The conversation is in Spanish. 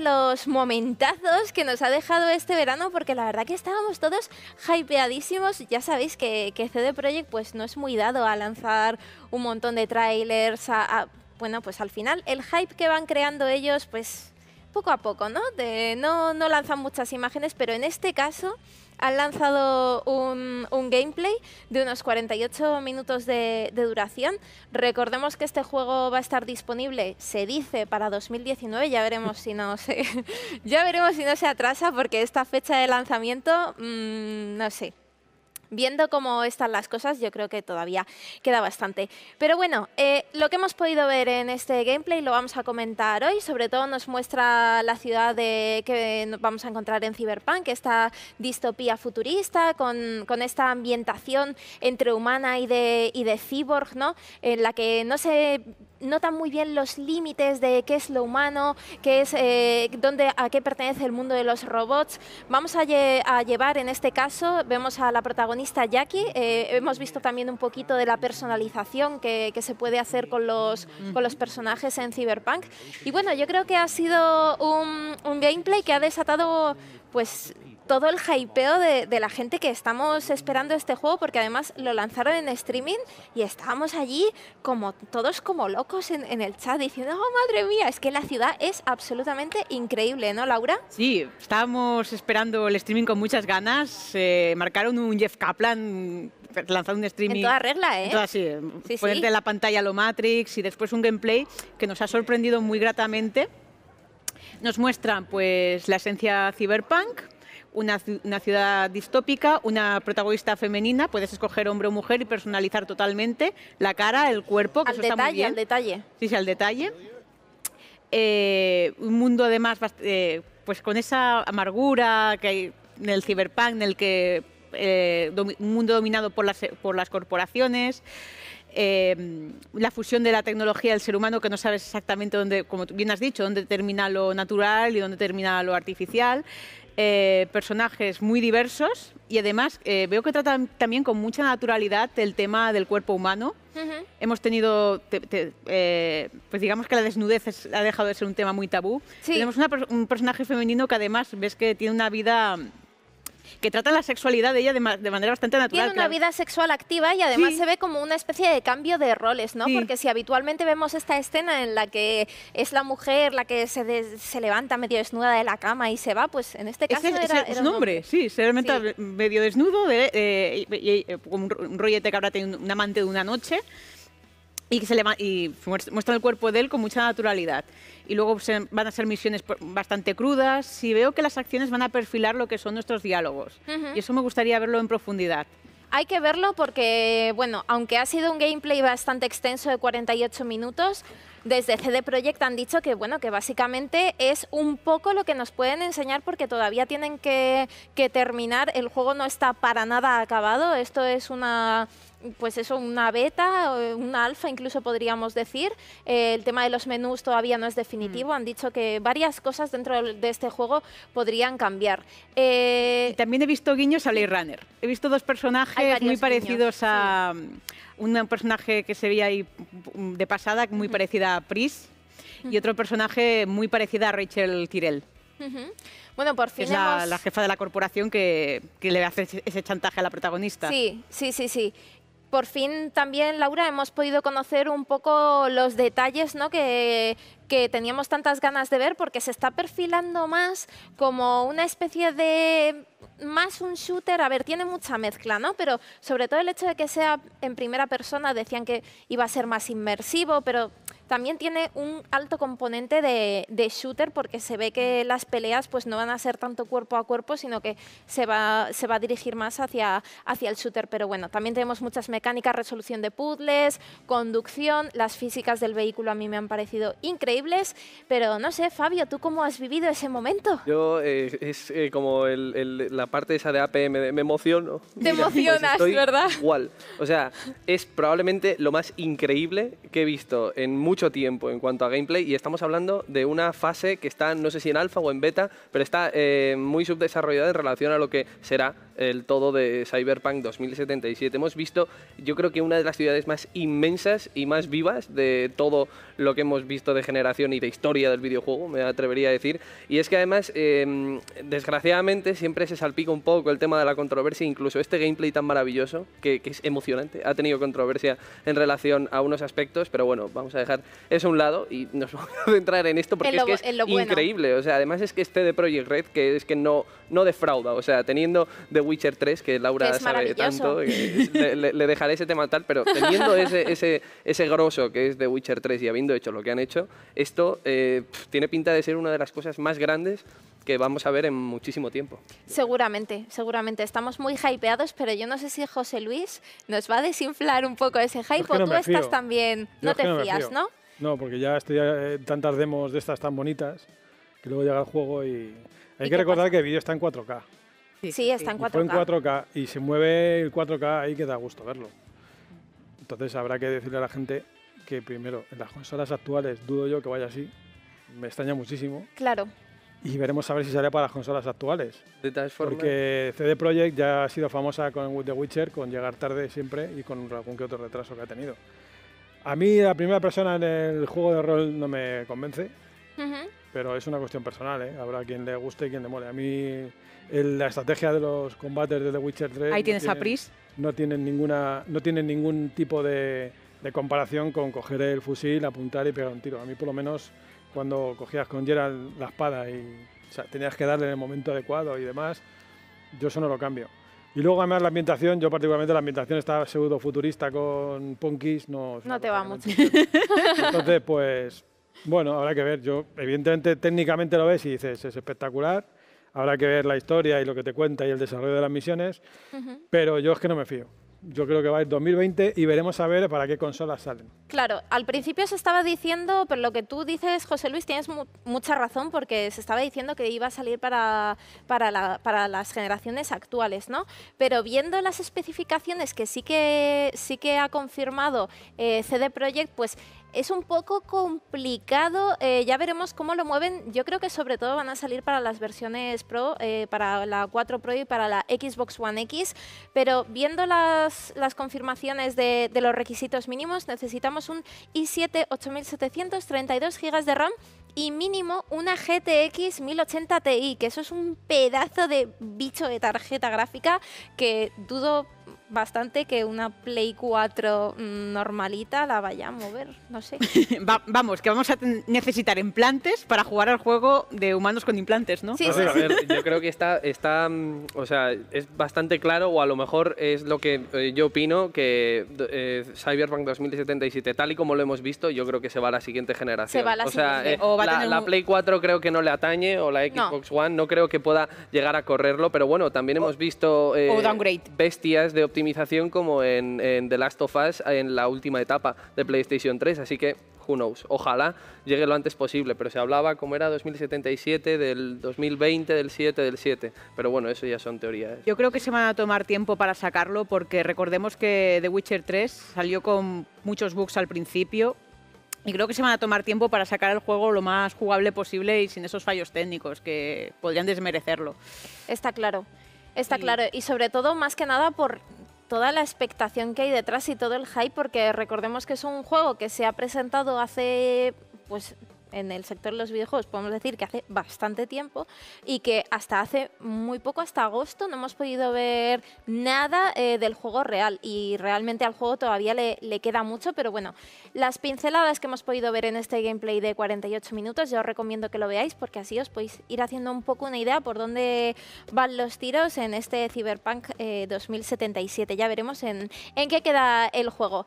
los momentazos que nos ha dejado este verano, porque la verdad que estábamos todos hypeadísimos. Ya sabéis que, que CD Projekt pues, no es muy dado a lanzar un montón de trailers, bueno, pues al final el hype que van creando ellos, pues poco a poco, ¿no? De, no, no lanzan muchas imágenes, pero en este caso han lanzado un, un, gameplay de unos 48 minutos de, duración. Recordemos que este juego va a estar disponible, se dice, para 2019. Ya veremos si no se, ya veremos si no se atrasa, porque esta fecha de lanzamiento, mm, no sé, viendo cómo están las cosas, yo creo que todavía queda bastante. Pero bueno, eh, lo que hemos podido ver en este gameplay lo vamos a comentar hoy. Sobre todo nos muestra la ciudad de, que vamos a encontrar en Cyberpunk, esta distopía futurista con, esta ambientación entre humana y de, y de cyborg, ¿no? En la que no se notan muy bien los límites de qué es lo humano, qué es, eh, dónde, a qué pertenece el mundo de los robots. Vamos a, llevar, en este caso, vemos a la protagonista Jackie, eh, hemos visto también un poquito de la personalización que, se puede hacer con los, con los personajes en Cyberpunk. Y bueno, yo creo que ha sido un, un gameplay que ha desatado pues todo el hypeo de, la gente que estamos esperando este juego, porque además lo lanzaron en streaming y estábamos allí como todos como locos en, el chat diciendo, oh madre mía, es que la ciudad es absolutamente increíble, ¿no, Laura? Sí, estábamos esperando el streaming con muchas ganas. marcaron un Jeff Kaplan lanzando un streaming. En toda regla, ¿eh? sí. Sí, Ponerte en la pantalla lo Matrix y después un gameplay que nos ha sorprendido muy gratamente. Nos muestran pues, la esencia cyberpunk, una, ciudad distópica, una protagonista femenina, puedes escoger hombre o mujer y personalizar totalmente la cara, el cuerpo, que al detalle, Al detalle. Sí, sí, al detalle. Eh, un mundo además eh, pues con esa amargura que hay en el ciberpunk, en el que eh, un mundo dominado por las, por las corporaciones. la fusión de la tecnología del ser humano, que no sabes exactamente dónde, como bien has dicho, dónde termina lo natural y dónde termina lo artificial. Eh, personajes muy diversos y además eh, veo que tratan también con mucha naturalidad el tema del cuerpo humano. Hemos tenido, eh, pues digamos que la desnudez ha dejado de ser un tema muy tabú. Tenemos un personaje femenino que además ves que tiene una vida que trata la sexualidad de ella de, manera bastante natural. Tiene una vida sexual activa y además se ve como una especie de cambio de roles, ¿no? Porque si habitualmente vemos esta escena en la que es la mujer la que se, se levanta medio desnuda de la cama y se va, pues en este caso es era, es un hombre, sí, se levanta medio desnudo, de, eh, un, un rollete que habrá tenido un amante de una noche y, se le muestran el cuerpo de él con mucha naturalidad. Y luego van a ser misiones bastante crudas y veo que las acciones van a perfilar lo que son nuestros diálogos. Y eso me gustaría verlo en profundidad. Hay que verlo porque, bueno, aunque ha sido un gameplay bastante extenso de 48 minutos, desde CD Projekt han dicho que bueno, que básicamente es un poco lo que nos pueden enseñar porque todavía tienen que, terminar, el juego no está para nada acabado, esto es una pues eso, una beta, eh, una alfa incluso podríamos decir. Eh, el tema de los menús todavía no es definitivo. Mm. Han dicho que varias cosas dentro de este juego podrían cambiar. Eh, también he visto guiños a Blade Runner. He visto dos personajes muy parecidos a, mm, un personaje que se veía ahí de pasada, muy parecida a Pris, y otro personaje muy parecida a Rachel Tyrell. Bueno, por fin. la, jefa de la corporación que, que, le hace ese chantaje a la protagonista. Sí, sí, sí, sí por fin también, Laura, hemos podido conocer un poco los detalles ¿no? que, que teníamos tantas ganas de ver porque se está perfilando más como una especie de más un shooter, a ver, tiene mucha mezcla, ¿no? Pero sobre todo el hecho de que sea en primera persona, decían que iba a ser más inmersivo, pero también tiene un alto componente de, shooter porque se ve que mm. las peleas pues no van a ser tanto cuerpo a cuerpo, sino que se va, se va a dirigir más hacia, hacia el shooter. Pero bueno, también tenemos muchas mecánicas, resolución de puzzles, conducción, las físicas del vehículo a mí me han parecido increíbles, pero no sé, Fabio, ¿tú cómo has vivido ese momento? Yo eh, es eh, como la parte esa de APM, me, emociono. Te pues emocionas, ¿verdad? Igual, o sea, es probablemente lo más increíble que he visto en mucho tiempo en cuanto a gameplay y estamos hablando de una fase que está, no sé si en alfa o en beta, pero está eh, muy subdesarrollada en relación a lo que será el todo de Cyberpunk 2077. Hemos visto, yo creo que una de las ciudades más inmensas y más vivas de todo lo que hemos visto de generación y de historia del videojuego, me atrevería a decir. Y es que además, em, desgraciadamente, siempre se salpica un poco el tema de la controversia, incluso este gameplay tan maravilloso, que, es emocionante, ha tenido controversia en relación a unos aspectos, pero bueno, vamos a dejar eso a un lado y nos vamos a centrar en esto porque es, increíble. O sea, además es que este de Project Red, que es que no, no defrauda, o sea, teniendo de Witcher 3, que Laura sabe tanto, eh, le, dejaré ese tema tal, pero teniendo ese, ese, ese grosso que es de Witcher 3 y habiendo hecho lo que han hecho, esto eh, tiene pinta de ser una de las cosas más grandes que vamos a ver en muchísimo tiempo. Seguramente, seguramente. Estamos muy hypeados, pero yo no sé si José Luis nos va a desinflar un poco ese hype. o tú estás también, no te fías, ¿no? No, porque ya estoy eh, tantas demos de estas tan bonitas que luego llega el juego y... Hay que recordar que el vídeo está en 4K. Sí, está en 4K. Fue en 4K y se mueve el 4K ahí que da gusto verlo. Entonces habrá que decirle a la gente que primero, en las consolas actuales dudo yo que vaya así, me extraña muchísimo. Claro. Y veremos a ver si sale para las consolas actuales. De tal forma. Porque CD Projekt ya ha sido famosa con The Witcher, con llegar tarde siempre y con algún que otro retraso que ha tenido. A mí la primera persona en el juego de rol no me convence. Pero es una cuestión personal, ¿eh? Habrá quien le guste y quien le mole. A mí la estrategia de los combates de The Witcher 3... Ahí tienes no a Pris. No tienen, ninguna, no tienen ningún tipo de, comparación con coger el fusil, apuntar y pegar un tiro. A mí por lo menos cuando cogías con Gerald la espada y tenías que darle en el momento adecuado y demás, yo eso no lo cambio. Y luego además la ambientación, yo particularmente la ambientación está pseudo futurista con punkis, no... No te va mucho. Entonces pues bueno, habrá que ver. Yo, evidentemente, técnicamente lo ves y dices, es espectacular. Habrá que ver la historia y lo que te cuenta y el desarrollo de las misiones. Pero yo es que no me fío. Yo creo que va a ir 2020 y veremos a ver para qué consolas salen. Claro, al principio se estaba diciendo, pero lo que tú dices, José Luis, tienes mucha razón porque se estaba diciendo que iba a salir para, para, las generaciones actuales, ¿no? Pero viendo las especificaciones que sí que, sí que ha confirmado eh, CD Projekt, pues es un poco complicado, eh, ya veremos cómo lo mueven. Yo creo que sobre todo van a salir para las versiones Pro, eh, para la 4 Pro y para la Xbox One X, pero viendo las, confirmaciones de, de, los requisitos mínimos, necesitamos un i7 8732 GB de RAM y mínimo una GTX 1080 Ti, que eso es un pedazo de bicho de tarjeta gráfica que dudo bastante que una Play 4 mm, normalita la vaya a mover, no sé. vamos, que vamos a necesitar implantes para jugar al juego de humanos con implantes, ¿no? Sí, sí. yo creo que está, está, mm, o sea, es bastante claro, o a lo mejor es lo que eh, yo opino, que eh, Cyberpunk 2077, tal y como lo hemos visto, yo creo que se va a la siguiente generación. Se va la Play 4 creo que no le atañe, o la Xbox One, no creo que pueda llegar a correrlo, pero bueno, también hemos visto... Eh, bestias de optimización como en, The Last of Us en la última etapa de PlayStation 3, así que who knows, ojalá llegue lo antes posible, pero se hablaba como era 2077, del 2020, del 7, del 7, pero bueno, eso ya son teorías. Yo creo que se van a tomar tiempo para sacarlo porque recordemos que The Witcher 3 salió con muchos bugs al principio, y creo que se van a tomar tiempo para sacar el juego lo más jugable posible y sin esos fallos técnicos que podrían desmerecerlo. Está claro, está claro. Y sobre todo, más que nada, por toda la expectación que hay detrás y todo el hype, porque recordemos que es un juego que se ha presentado hace pues en el sector de los videojuegos podemos decir que hace bastante tiempo y que hasta hace muy poco, hasta agosto, no hemos podido ver nada eh, del juego real y realmente al juego todavía le, queda mucho, pero bueno, las pinceladas que hemos podido ver en este gameplay de 48 minutos, yo os recomiendo que lo veáis porque así os podéis ir haciendo un poco una idea por dónde van los tiros en este Cyberpunk 2077. Eh, ya veremos en, en qué queda el juego.